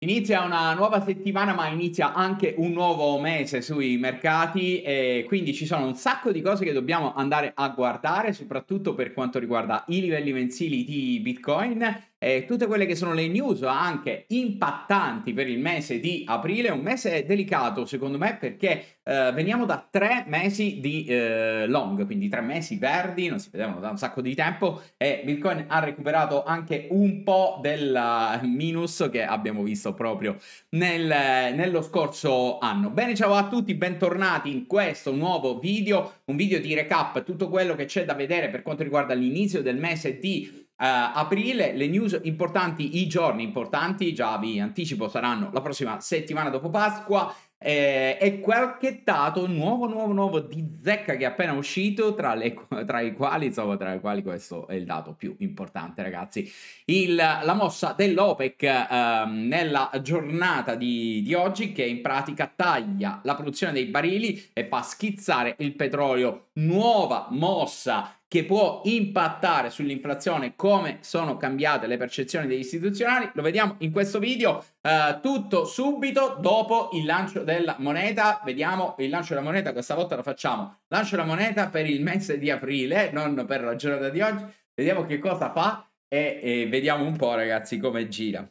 Inizia una nuova settimana, ma inizia anche un nuovo mese sui mercati e quindi ci sono un sacco di cose che dobbiamo andare a guardare, soprattutto per quanto riguarda i livelli mensili di Bitcoin eh, tutte quelle che sono le news anche impattanti per il mese di aprile, un mese delicato secondo me perché eh, veniamo da tre mesi di eh, long, quindi tre mesi verdi, non si vedevano da un sacco di tempo e Bitcoin ha recuperato anche un po' del eh, minus che abbiamo visto proprio nel, nello scorso anno. Bene, ciao a tutti, bentornati in questo nuovo video, un video di recap, tutto quello che c'è da vedere per quanto riguarda l'inizio del mese di aprile. Uh, aprile le news importanti, i giorni importanti, già vi anticipo, saranno la prossima settimana dopo Pasqua. Eh, e qualche dato nuovo, nuovo, nuovo di zecca che è appena uscito, tra, le, tra, i quali, insomma, tra i quali questo è il dato più importante, ragazzi. Il, la mossa dell'OPEC eh, nella giornata di, di oggi, che in pratica taglia la produzione dei barili e fa schizzare il petrolio. Nuova mossa che può impattare sull'inflazione, come sono cambiate le percezioni degli istituzionali. Lo vediamo in questo video. Uh, tutto subito dopo il lancio della moneta. Vediamo il lancio della moneta, questa volta lo facciamo. Lancio della moneta per il mese di aprile, non per la giornata di oggi. Vediamo che cosa fa e, e vediamo un po', ragazzi, come gira.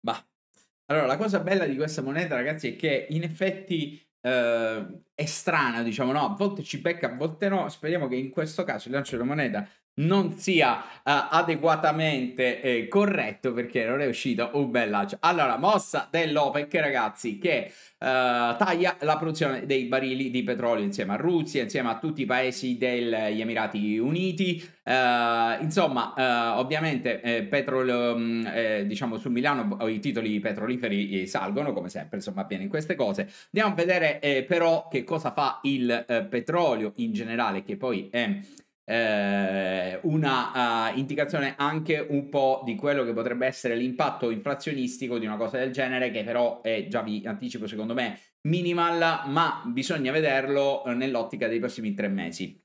Bah. Allora, la cosa bella di questa moneta, ragazzi, è che in effetti eh, strana, diciamo no, a volte ci becca, a volte no. Speriamo che in questo caso il lancio della moneta non sia uh, adeguatamente eh, corretto perché non è uscito un bel lancio. Allora, mossa dell'OPEC, ragazzi, che uh, taglia la produzione dei barili di petrolio insieme a Russia, insieme a tutti i paesi degli Emirati Uniti. Uh, insomma, ovviamente, eh, petrol, um, mm, eh, diciamo su Milano i titoli petroliferi salgono come sempre, insomma, avviene in queste cose. Andiamo a vedere però che cosa fa il petrolio in generale, che poi è eh, una uh, indicazione anche un po' di quello che potrebbe essere l'impatto inflazionistico di una cosa del genere, che però è già vi anticipo secondo me minimal, ma bisogna vederlo eh, nell'ottica dei prossimi tre mesi.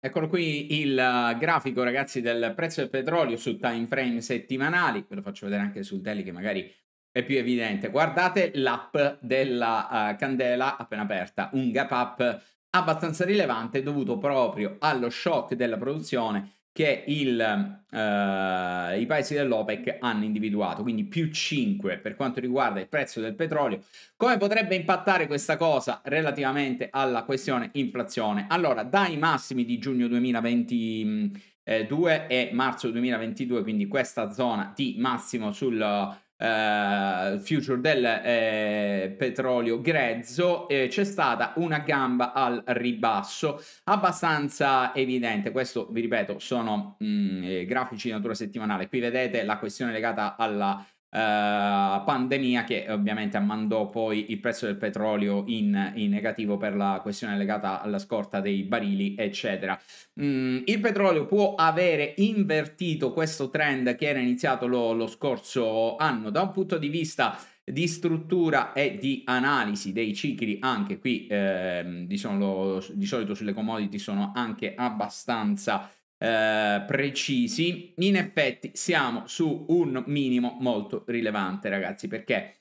Eccolo qui il eh, grafico, ragazzi, del prezzo del petrolio su time frame settimanali. Ve lo faccio vedere anche sul daily che magari è più evidente. Guardate l'app della uh, candela appena aperta, un gap up abbastanza rilevante dovuto proprio allo shock della produzione che il, eh, i paesi dell'OPEC hanno individuato, quindi più 5 per quanto riguarda il prezzo del petrolio. Come potrebbe impattare questa cosa relativamente alla questione inflazione? Allora, dai massimi di giugno 2022 eh, e marzo 2022, quindi questa zona di massimo sul eh, future del eh, petrolio grezzo eh, c'è stata una gamba al ribasso abbastanza evidente questo vi ripeto sono mh, mm, eh, grafici di natura settimanale qui vedete la questione legata alla eh, pandemia che ovviamente ammandò poi il prezzo del petrolio in, in, negativo per la questione legata alla scorta dei barili, eccetera. Mm, il petrolio può avere invertito questo trend che era iniziato lo, lo scorso anno da un punto di vista di struttura e di analisi dei cicli anche qui eh, di, solo, di, solito sulle commodity sono anche abbastanza eh, precisi, in effetti siamo su un minimo molto rilevante, ragazzi, perché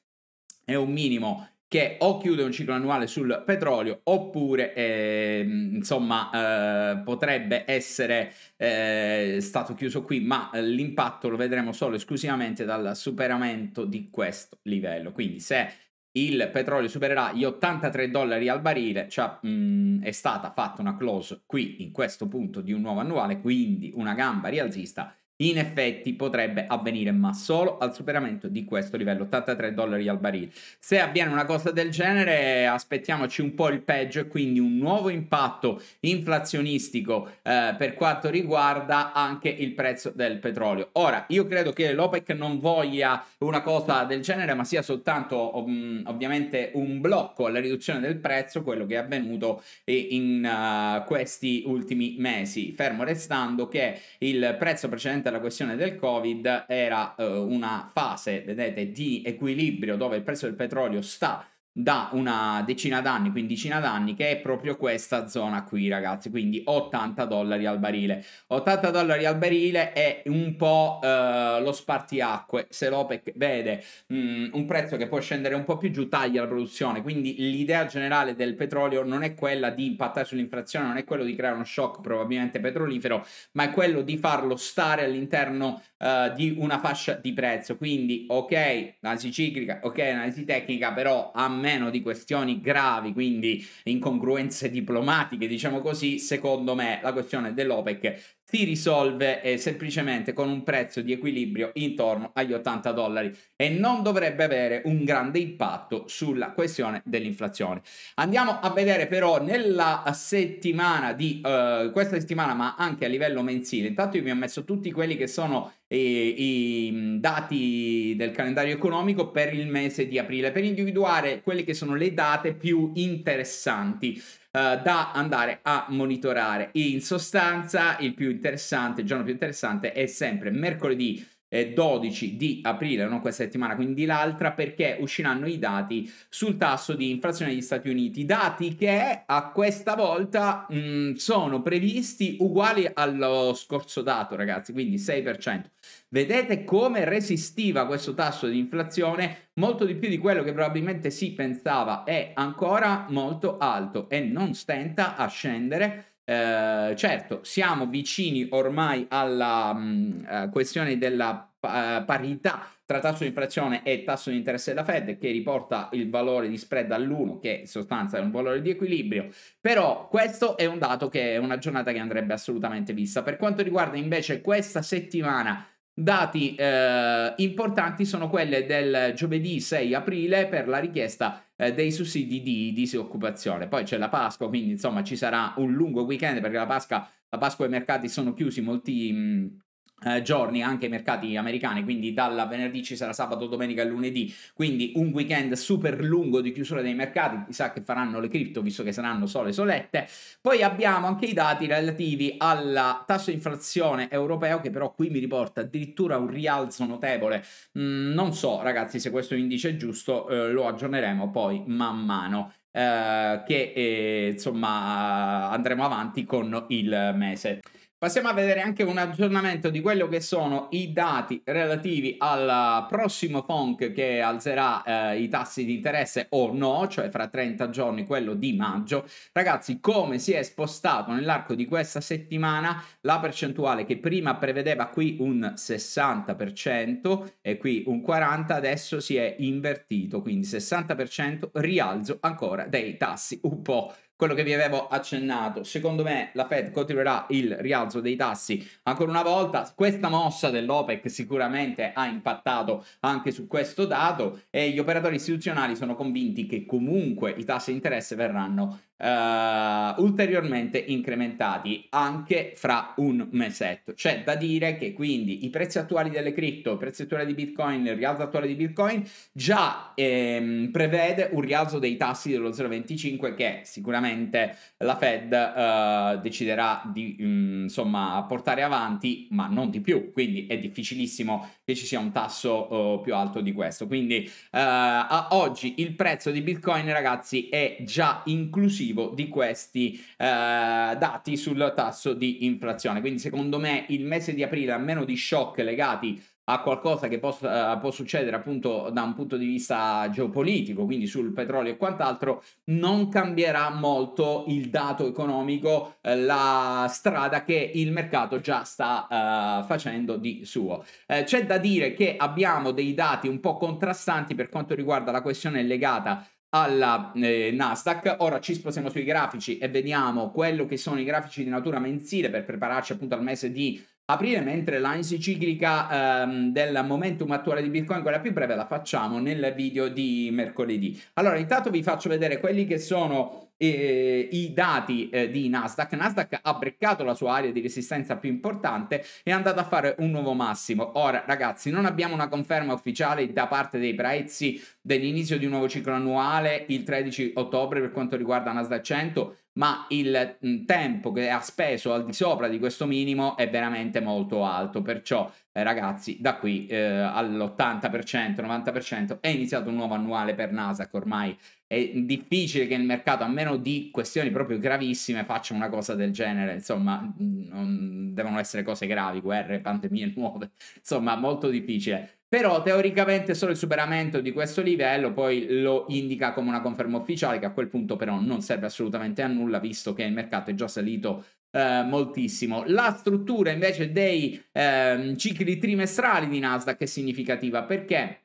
è un minimo che o chiude un ciclo annuale sul petrolio oppure eh, insomma eh, potrebbe essere eh, stato chiuso qui ma l'impatto lo vedremo solo esclusivamente dal superamento di questo livello quindi se il petrolio supererà gli 83 dollari al barile, cioè mh, mm, è stata fatta una close qui in questo punto di un nuovo annuale, quindi una gamba rialzista in effetti potrebbe avvenire, ma solo al superamento di questo livello, 83 dollari al barile. Se avviene una cosa del genere, aspettiamoci un po' il peggio e quindi un nuovo impatto inflazionistico eh, per quanto riguarda anche il prezzo del petrolio. Ora, io credo che l'OPEC non voglia una cosa del genere, ma sia soltanto um, ovviamente un blocco alla riduzione del prezzo, quello che è avvenuto in uh, questi ultimi mesi, fermo restando che il prezzo precedente relativamente alla questione del Covid era eh, una fase, vedete, di equilibrio dove il prezzo del petrolio sta da una decina d'anni, quindicina d'anni, che è proprio questa zona qui, ragazzi. Quindi 80 dollari al barile. 80 dollari al barile è un po' eh, lo spartiacque. Se l'OPEC vede mh, mm, un prezzo che può scendere un po' più giù, taglia la produzione. Quindi l'idea generale del petrolio non è quella di impattare sull'inflazione, non è quello di creare uno shock probabilmente petrolifero, ma è quello di farlo stare all'interno eh, di una fascia di prezzo. Quindi, ok, analisi ciclica, ok, analisi tecnica, però a me meno di questioni gravi, quindi incongruenze diplomatiche, diciamo così, secondo me la questione dell'OPEC si risolve eh, semplicemente con un prezzo di equilibrio intorno agli 80 dollari e non dovrebbe avere un grande impatto sulla questione dell'inflazione. Andiamo a vedere però nella settimana di eh, questa settimana, ma anche a livello mensile. Intanto io mi ho messo tutti quelli che sono eh, i mm, dati del calendario economico per il mese di aprile per individuare quelle che sono le date più interessanti. Eh, da andare a monitorare. In sostanza, il più interessante, il giorno più interessante è sempre mercoledì 12 eh, di aprile, non questa settimana, quindi l'altra, perché usciranno i dati sul tasso di inflazione degli Stati Uniti, dati che a questa volta mh, mm, sono previsti uguali allo scorso dato, ragazzi, quindi 6%. Vedete come resistiva questo tasso di inflazione molto di più di quello che probabilmente si pensava, è ancora molto alto e non stenta a scendere eh, certo, siamo vicini ormai alla mh, eh, questione della eh, parità tra tasso di inflazione e tasso di interesse della Fed che riporta il valore di spread all'1 che in sostanza è un valore di equilibrio però questo è un dato che è una giornata che andrebbe assolutamente vista per quanto riguarda invece questa settimana Dati eh, importanti sono quelle del giovedì 6 aprile per la richiesta eh, dei sussidi di disoccupazione. Poi c'è la Pasqua, quindi insomma ci sarà un lungo weekend perché la Pasqua, la Pasqua e i mercati sono chiusi, molti... Mh, eh, giorni anche i mercati americani, quindi dal venerdì ci sarà sabato, domenica e lunedì, quindi un weekend super lungo di chiusura dei mercati, chissà che faranno le cripto visto che saranno sole solette. Poi abbiamo anche i dati relativi al tasso di inflazione europeo che però qui mi riporta addirittura un rialzo notevole. Mm, non so ragazzi se questo indice è giusto, eh, lo aggiorneremo poi man mano. Eh, che eh, insomma andremo avanti con il mese. Passiamo a vedere anche un aggiornamento di quello che sono i dati relativi al prossimo FONC che alzerà eh, i tassi di interesse o no, cioè fra 30 giorni, quello di maggio. Ragazzi, come si è spostato nell'arco di questa settimana la percentuale che prima prevedeva qui un 60% e qui un 40%, adesso si è invertito, quindi 60% rialzo ancora dei tassi, un po' quello che vi avevo accennato. Secondo me la Fed continuerà il rialzo dei tassi ancora una volta. Questa mossa dell'OPEC sicuramente ha impattato anche su questo dato e gli operatori istituzionali sono convinti che comunque i tassi di interesse verranno Uh, ulteriormente incrementati anche fra un mesetto. C'è da dire che quindi i prezzi attuali delle cripto, i prezzi attuali di Bitcoin, il rialzo attuale di Bitcoin già ehm, prevede un rialzo dei tassi dello 0,25 che sicuramente sicuramente la Fed eh, deciderà di mm, insomma portare avanti, ma non di più, quindi è difficilissimo che ci sia un tasso eh, più alto di questo. Quindi eh, a oggi il prezzo di Bitcoin, ragazzi, è già inclusivo di questi eh, dati sul tasso di inflazione. Quindi secondo me il mese di aprile, a meno di shock legati a qualcosa che possa, uh, può succedere appunto da un punto di vista geopolitico, quindi sul petrolio e quant'altro, non cambierà molto il dato economico, uh, la strada che il mercato già sta uh, facendo di suo. c'è da dire che abbiamo dei dati un po' contrastanti per quanto riguarda la questione legata alla eh, Nasdaq. Ora ci sposiamo sui grafici e vediamo quello che sono i grafici di natura mensile per prepararci appunto al mese di aprire, mentre la enciclica ehm, del momentum attuale di Bitcoin, quella più breve, la facciamo nel video di mercoledì. Allora, intanto vi faccio vedere quelli che sono eh, i dati eh, di Nasdaq. Nasdaq ha breccato la sua area di resistenza più importante e è andato a fare un nuovo massimo. Ora, ragazzi, non abbiamo una conferma ufficiale da parte dei prezzi dell'inizio di un nuovo ciclo annuale il 13 ottobre per quanto riguarda Nasdaq 100 ma il mm, tempo che ha speso al di sopra di questo minimo è veramente molto alto, perciò eh, ragazzi da qui eh, all'80%, 90% è iniziato un nuovo annuale per Nasdaq ormai, è difficile che il mercato, a meno di questioni proprio gravissime, faccia una cosa del genere, insomma mm, non devono essere cose gravi, guerre, pandemie nuove, insomma molto difficile, però teoricamente solo il superamento di questo livello poi lo indica come una conferma ufficiale che a quel punto però non serve assolutamente a nulla visto che il mercato è già salito eh, moltissimo. La struttura invece dei eh, cicli trimestrali di Nasdaq è significativa perché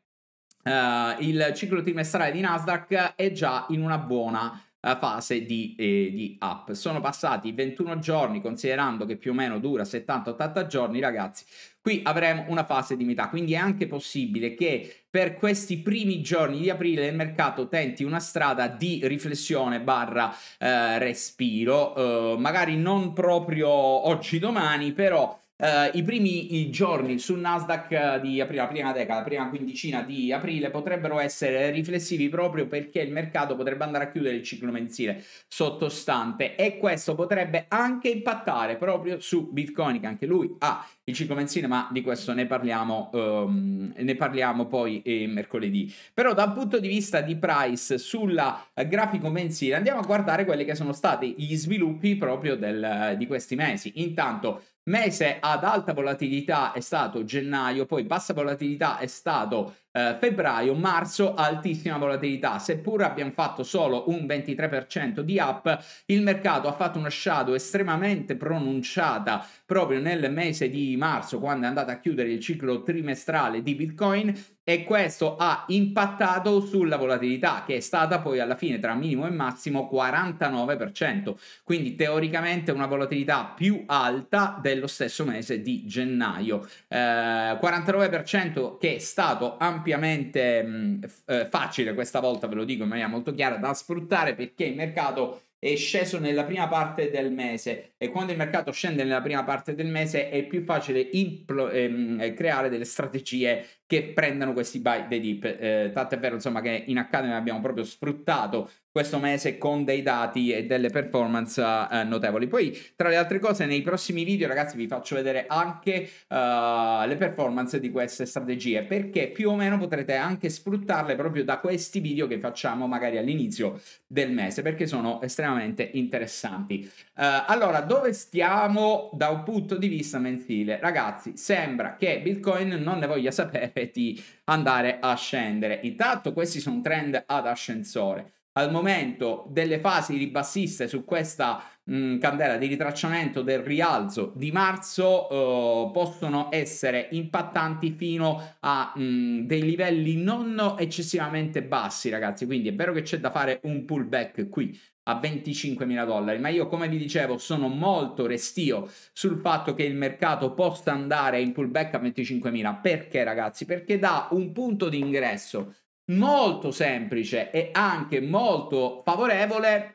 eh, il ciclo trimestrale di Nasdaq è già in una buona eh, fase di, eh, di, up. Sono passati 21 giorni, considerando che più o meno dura 70-80 giorni, ragazzi, Qui avremo una fase di metà, quindi è anche possibile che per questi primi giorni di aprile il mercato tenti una strada di riflessione barra eh, respiro, eh, magari non proprio oggi domani, però Uh, I primi i giorni sul Nasdaq eh, di aprile, la prima decada, la prima quindicina di aprile potrebbero essere riflessivi proprio perché il mercato potrebbe andare a chiudere il ciclo mensile sottostante e questo potrebbe anche impattare proprio su Bitcoin che anche lui ha il ciclo mensile ma di questo ne parliamo, um, ne parliamo poi eh, mercoledì. Però dal punto di vista di price sulla eh, grafico mensile andiamo a guardare quelli che sono stati gli sviluppi proprio del, di questi mesi. Intanto Mese ad alta volatilità è stato gennaio, poi bassa volatilità è stato eh, febbraio, marzo altissima volatilità. Seppur abbiamo fatto solo un 23% di up, il mercato ha fatto una shadow estremamente pronunciata proprio nel mese di marzo quando è andato a chiudere il ciclo trimestrale di Bitcoin e questo ha impattato sulla volatilità che è stata poi alla fine tra minimo e massimo 49%, quindi teoricamente una volatilità più alta dello stesso mese di gennaio. Eh, 49% che è stato ampiamente mh, mm, eh, facile questa volta, ve lo dico in maniera molto chiara, da sfruttare perché il mercato è sceso nella prima parte del mese e quando il mercato scende nella prima parte del mese è più facile impl- ehm, creare delle strategie che prendano questi buy the dip. Eh, tanto è vero insomma che in Academy abbiamo proprio sfruttato questo mese con dei dati e delle performance eh, notevoli. Poi tra le altre cose nei prossimi video ragazzi vi faccio vedere anche uh, le performance di queste strategie perché più o meno potrete anche sfruttarle proprio da questi video che facciamo magari all'inizio del mese perché sono estremamente interessanti. Uh, allora dove stiamo da un punto di vista mensile? Ragazzi sembra che Bitcoin non ne voglia sapere di andare a scendere. Intanto questi sono trend ad ascensore. Al momento delle fasi ribassiste su questa mh, candela di ritracciamento del rialzo di marzo eh, possono essere impattanti fino a mh, dei livelli non eccessivamente bassi, ragazzi. Quindi è vero che c'è da fare un pullback qui, a 25.000 dollari, ma io come vi dicevo sono molto restio sul fatto che il mercato possa andare in pullback a 25.000, perché ragazzi? Perché dà un punto di ingresso molto semplice e anche molto favorevole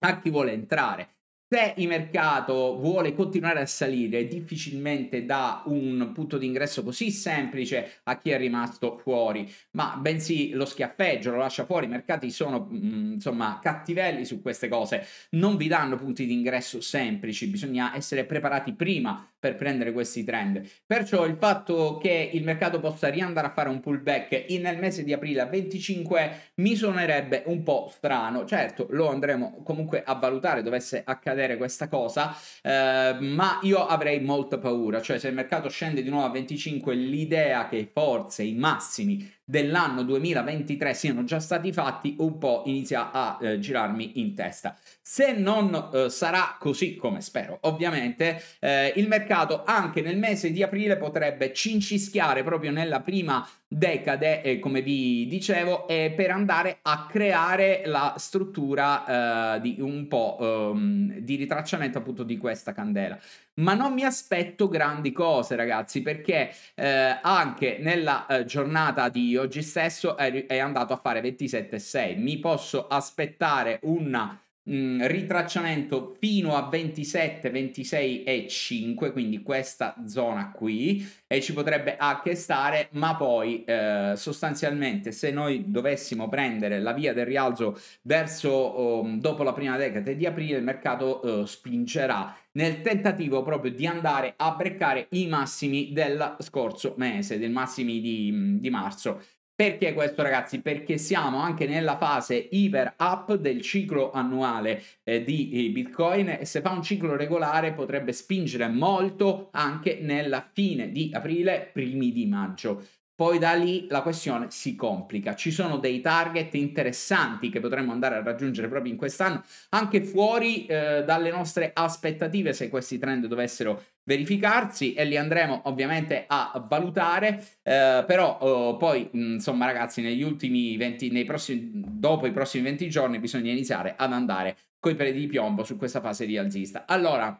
a chi vuole entrare se il mercato vuole continuare a salire, difficilmente da un punto di ingresso così semplice a chi è rimasto fuori, ma bensì lo schiaffeggia, lo lascia fuori. I mercati sono mm, insomma cattivelli su queste cose, non vi danno punti di ingresso semplici, bisogna essere preparati prima per prendere questi trend. Perciò il fatto che il mercato possa riandare a fare un pullback in, nel mese di aprile a 25 mi suonerebbe un po' strano. Certo, lo andremo comunque a valutare dovesse accadere questa cosa, eh, ma io avrei molta paura, cioè se il mercato scende di nuovo a 25 l'idea che forse i massimi dell'anno 2023 siano già stati fatti un po' inizia a eh, girarmi in testa. Se non eh, sarà così come spero, ovviamente eh, il mercato mercato anche nel mese di aprile potrebbe cincischiare proprio nella prima decade, eh, come vi dicevo, eh, per andare a creare la struttura eh, di un po' ehm, di ritracciamento appunto di questa candela. Ma non mi aspetto grandi cose, ragazzi, perché eh, anche nella eh, giornata di oggi stesso è, è andato a fare 27,6. Mi posso aspettare una mh, mm, ritracciamento fino a 27, 26 e 5, quindi questa zona qui, e ci potrebbe anche stare, ma poi eh, sostanzialmente se noi dovessimo prendere la via del rialzo verso oh, dopo la prima decade di aprile, il mercato eh, spingerà nel tentativo proprio di andare a breccare i massimi del scorso mese, dei massimi di, di marzo. Perché questo ragazzi? Perché siamo anche nella fase iper up del ciclo annuale eh, di eh, Bitcoin e se fa un ciclo regolare potrebbe spingere molto anche nella fine di aprile, primi di maggio. Poi da lì la questione si complica. Ci sono dei target interessanti che potremmo andare a raggiungere proprio in quest'anno, anche fuori eh, dalle nostre aspettative se questi trend dovessero verificarsi e li andremo ovviamente a valutare eh, però oh, poi mm, insomma ragazzi negli ultimi 20 nei prossimi dopo i prossimi 20 giorni bisogna iniziare ad andare coi piedi di piombo su questa fase rialzista allora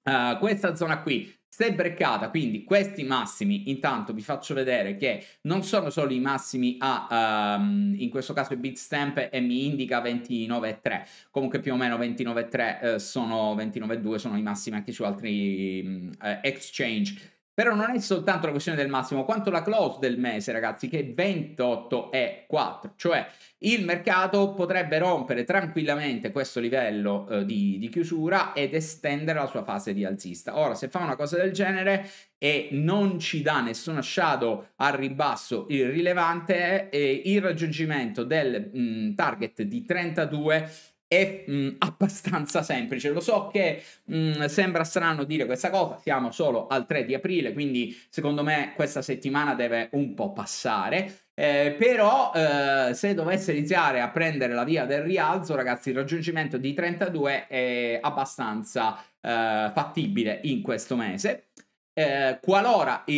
Uh, questa zona qui se breccata, quindi questi massimi, intanto vi faccio vedere che non sono solo i massimi a, um, in questo caso il bitstamp e mi indica 29,3, comunque più o meno 29,3 eh, sono 29,2, sono i massimi anche su altri mh, mm, eh, exchange però non è soltanto la questione del massimo, quanto la close del mese, ragazzi, che 28 e 4. Cioè il mercato potrebbe rompere tranquillamente questo livello eh, di, di chiusura ed estendere la sua fase di alzista. Ora, se fa una cosa del genere, e non ci dà nessuna shadow al ribasso irrilevante e eh, il raggiungimento del mh, mm, target di 32 è mh, mm, abbastanza semplice. Lo so che mh, mm, sembra strano dire questa cosa, siamo solo al 3 di aprile, quindi secondo me questa settimana deve un po' passare. Eh, però eh, se dovesse iniziare a prendere la via del rialzo, ragazzi, il raggiungimento di 32 è abbastanza eh, fattibile in questo mese. Eh, qualora eh,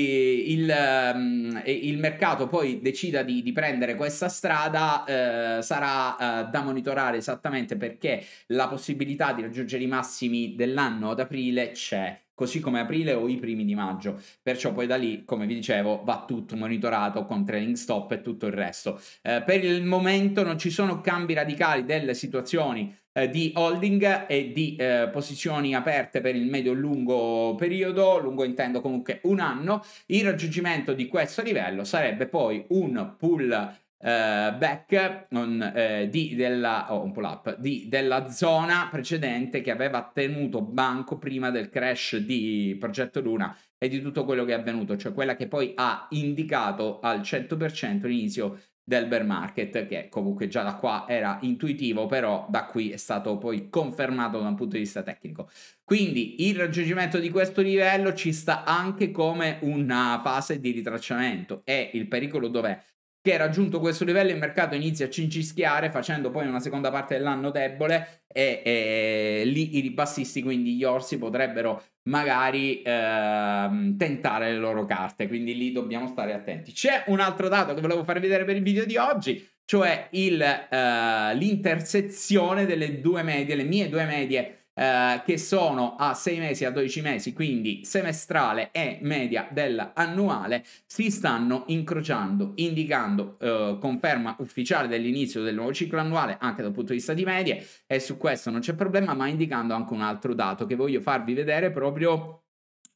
il, eh, il, mercato poi decida di, di prendere questa strada, eh, sarà eh, da monitorare esattamente perché la possibilità di raggiungere i massimi dell'anno ad aprile c'è così come aprile o i primi di maggio. Perciò poi da lì, come vi dicevo, va tutto monitorato con trailing stop e tutto il resto. Eh, per il momento non ci sono cambi radicali delle situazioni eh, di holding e di eh, posizioni aperte per il medio-lungo periodo, lungo intendo comunque un anno, il raggiungimento di questo livello sarebbe poi un pull Uh, back on, uh, eh, di, della, oh, up, di, della, zona precedente che aveva tenuto banco prima del crash di Progetto Luna e di tutto quello che è avvenuto, cioè quella che poi ha indicato al 100% l'inizio del bear market, che comunque già da qua era intuitivo, però da qui è stato poi confermato da un punto di vista tecnico. Quindi il raggiungimento di questo livello ci sta anche come una fase di ritracciamento e il pericolo dov'è? che raggiunto questo livello il mercato inizia a cincischiare facendo poi una seconda parte dell'anno debole e, e lì i ribassisti, quindi gli orsi, potrebbero magari ehm, tentare le loro carte, quindi lì dobbiamo stare attenti. C'è un altro dato che volevo farvi vedere per il video di oggi, cioè il, eh, l'intersezione delle due medie, le mie due medie eh, che sono a 6 mesi a 12 mesi, quindi semestrale e media dell'annuale, si stanno incrociando, indicando eh, conferma ufficiale dell'inizio del nuovo ciclo annuale anche dal punto di vista di medie e su questo non c'è problema, ma indicando anche un altro dato che voglio farvi vedere proprio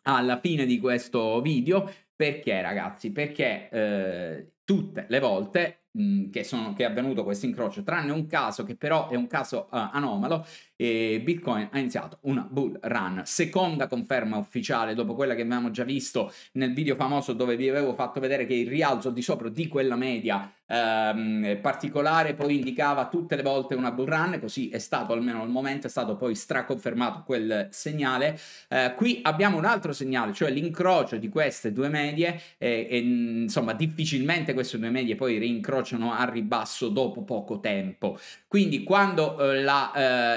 alla fine di questo video perché ragazzi? Perché eh, tutte le volte mh, che, sono, che, è avvenuto questo incrocio, tranne un caso che però è un caso uh, anomalo, e Bitcoin ha iniziato una bull run. Seconda conferma ufficiale dopo quella che avevamo già visto nel video famoso dove vi avevo fatto vedere che il rialzo di sopra di quella media ehm, particolare poi indicava tutte le volte una bull run, così è stato almeno al momento, è stato poi straconfermato quel segnale. Eh, qui abbiamo un altro segnale, cioè l'incrocio di queste due medie e, e insomma difficilmente queste due medie poi rincrociano a ribasso dopo poco tempo. Quindi quando eh, la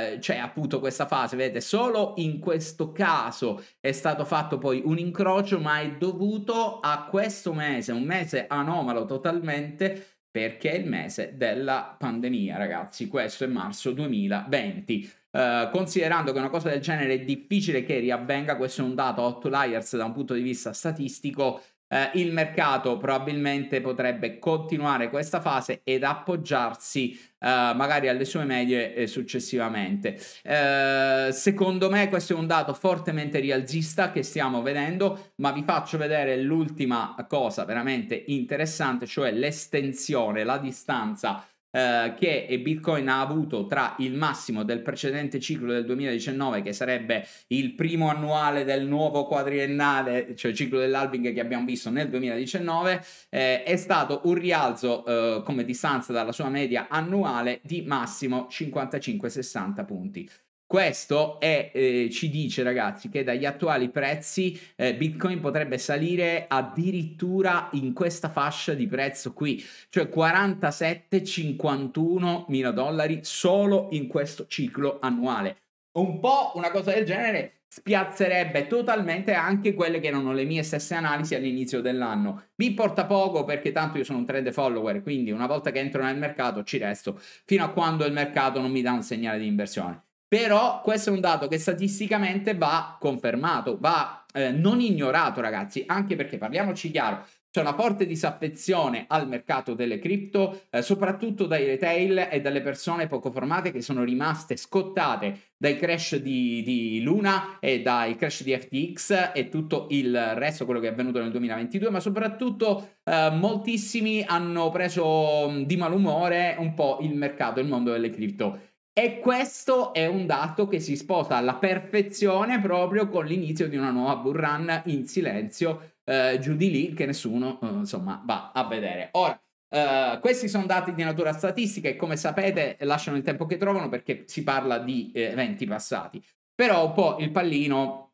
eh, c'è cioè, appunto questa fase, vedete, solo in questo caso è stato fatto poi un incrocio, ma è dovuto a questo mese, un mese anomalo totalmente, perché è il mese della pandemia, ragazzi. Questo è marzo 2020. Uh, eh, considerando che una cosa del genere è difficile che riavvenga, questo è un dato outliers da un punto di vista statistico eh, il mercato probabilmente potrebbe continuare questa fase ed appoggiarsi Uh, magari alle sue medie eh, successivamente. Uh, secondo me questo è un dato fortemente rialzista che stiamo vedendo, ma vi faccio vedere l'ultima cosa veramente interessante, cioè l'estensione, la distanza eh, che Bitcoin ha avuto tra il massimo del precedente ciclo del 2019, che sarebbe il primo annuale del nuovo quadriennale, cioè ciclo dell'alving che abbiamo visto nel 2019, eh, è stato un rialzo eh, come distanza dalla sua media annuale di massimo 55-60 punti. Questo è, eh, ci dice ragazzi che dagli attuali prezzi eh, Bitcoin potrebbe salire addirittura in questa fascia di prezzo qui, cioè 47-51 mila dollari solo in questo ciclo annuale. Un po' una cosa del genere spiazzerebbe totalmente anche quelle che erano le mie stesse analisi all'inizio dell'anno. Mi importa poco perché tanto io sono un trend follower, quindi una volta che entro nel mercato ci resto fino a quando il mercato non mi dà un segnale di inversione. Però questo è un dato che statisticamente va confermato, va eh, non ignorato, ragazzi, anche perché parliamoci chiaro. C'è una forte disaffezione al mercato delle cripto, eh, soprattutto dai retail e dalle persone poco formate che sono rimaste scottate dai crash di, di Luna e dai crash di FTX e tutto il resto, quello che è avvenuto nel 2022, ma soprattutto eh, moltissimi hanno preso di malumore un po' il mercato, il mondo delle cripto. E questo è un dato che si sposa alla perfezione proprio con l'inizio di una nuova bull run in silenzio eh, giù di lì che nessuno eh, insomma va a vedere. Ora, Uh, questi sono dati di natura statistica e come sapete lasciano il tempo che trovano perché si parla di eh, eventi passati. Però un po' il pallino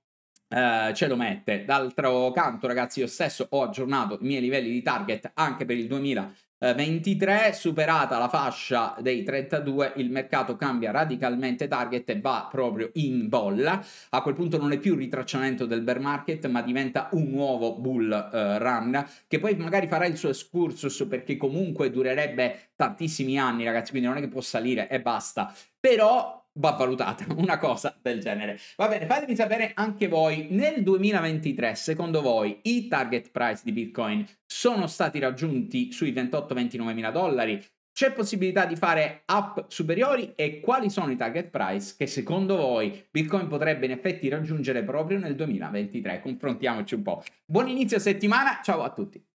uh, ce lo mette. D'altro canto, ragazzi, io stesso ho aggiornato i miei livelli di target anche per il 2000 23, eh, superata la fascia dei 32, il mercato cambia radicalmente target e va proprio in bolla. A quel punto non è più il ritracciamento del bear market, ma diventa un nuovo bull uh, run che poi magari farà il suo excursus perché comunque durerebbe tantissimi anni, ragazzi, quindi non è che può salire e basta. Però va valutata una cosa del genere. Va bene, fatemi sapere anche voi nel 2023, secondo voi i target price di Bitcoin sono stati raggiunti sui 28-29 mila dollari? C'è possibilità di fare up superiori e quali sono i target price che secondo voi Bitcoin potrebbe in effetti raggiungere proprio nel 2023? Confrontiamoci un po'. Buon inizio settimana, ciao a tutti.